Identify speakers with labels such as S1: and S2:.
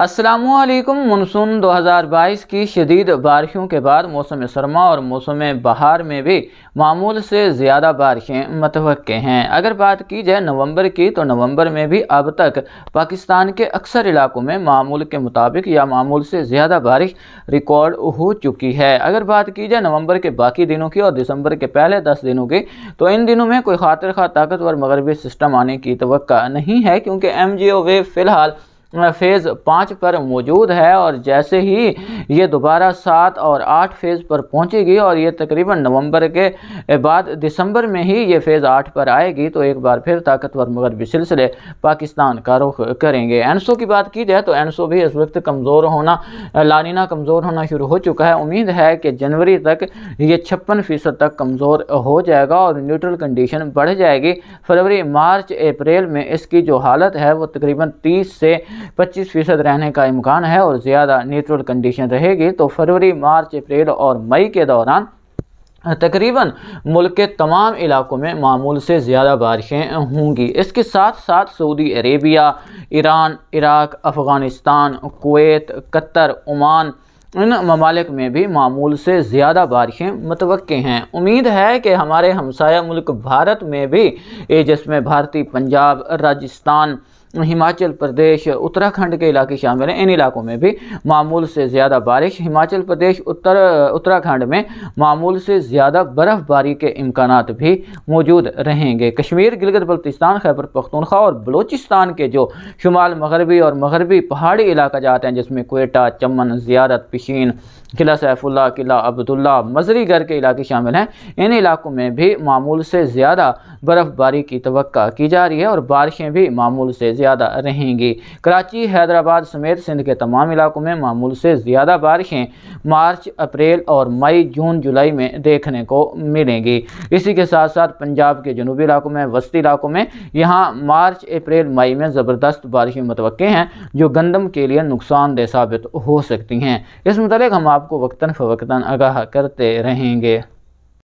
S1: असलकुम मनसून बाईस की शदीद बारिशों के बाद मौसम सरमा और मौसम बहार में भी मामूल से ज़्यादा बारिशें मतव हैं अगर बात की जाए नवंबर की तो नवंबर में भी अब तक पाकिस्तान के अक्सर इलाकों में मामूल के मुताबिक या मामूल से ज़्यादा बारिश रिकॉर्ड हो चुकी है अगर बात की जाए नवंबर के बाकी दिनों की और दिसंबर के पहले दस दिनों की तो इन दिनों में कोई खातर खा ताकतवर मगरबी सिस्टम आने की तो नहीं है क्योंकि एम जी ओ वे फ़िलहाल फेज़ पाँच पर मौजूद है और जैसे ही ये दोबारा सात और आठ फेज़ पर पहुंचेगी और ये तकरीबन नवंबर के बाद दिसंबर में ही ये फेज़ आठ पर आएगी तो एक बार फिर ताकतवर मगरबी सिलसिले पाकिस्तान का रुख करेंगे एनसो की बात की जाए तो एनसो भी इस वक्त कमज़ोर होना लानिना कमज़ोर होना शुरू हो चुका है उम्मीद है कि जनवरी तक ये छप्पन फ़ीसद तक कमज़ोर हो जाएगा और न्यूट्रल कंडीशन बढ़ जाएगी फरवरी मार्च अप्रैल में इसकी जो हालत है वो तकरीबन तीस से पच्चीस फीसद रहने का इम्कान है और ज़्यादा न्यूट्रल कंडीशन रहेगी तो फरवरी मार्च अप्रैल और मई के दौरान तकरीबन मुल्क के तमाम इलाकों में मामूल से ज़्यादा बारिशें होंगी इसके साथ साथ Saudi Arabia Iran Iraq Afghanistan Kuwait Qatar Oman इन ममालिक में भी मामूल से ज़्यादा बारिशें मतव हैं उम्मीद है कि हमारे हमसाया मुल्क भारत में भी जिसमें भारतीय पंजाब राजस्थान हिमाचल प्रदेश उत्तराखंड के इलाके शामिल हैं इन इलाकों में भी मामूल से ज़्यादा बारिश हिमाचल प्रदेश उत्तर उत्तराखंड में मामूल से ज़्यादा बर्फ़बारी के इम्कान भी मौजूद रहेंगे कश्मीर गिलगत बल्तिस्तान खैबर पख्तनख्वा और बलूचिस्तान के जो शुमाल मगरबी और मगरबी पहाड़ी इलाका जाते हैं जिसमें कोयटा चमन ज़्यारत पिशीन किला सैफुल्ला किला अब्दुल्ला मजरीगर के इलाके शामिल हैं इन इलाकों में भी मामूल से ज़्यादा बर्फ़बारी की तो की जा रही है और बारिशें भी मामूल से ज़्यादा ज़्यादा रहेंगी कराची हैदराबाद समेत सिंध के तमाम इलाकों में मामूल से ज़्यादा बारिशें मार्च अप्रैल और मई जून जुलाई में देखने को मिलेंगी इसी के साथ साथ पंजाब के जनूबी इलाकों में वस्ती इलाकों में यहाँ मार्च अप्रैल मई में ज़बरदस्त बारिशें मुतव हैं जो गंदम के लिए नुकसानदेह साबित हो सकती हैं इस मतलब हम आपको वक्ता फ़वक्ता आगाह करते रहेंगे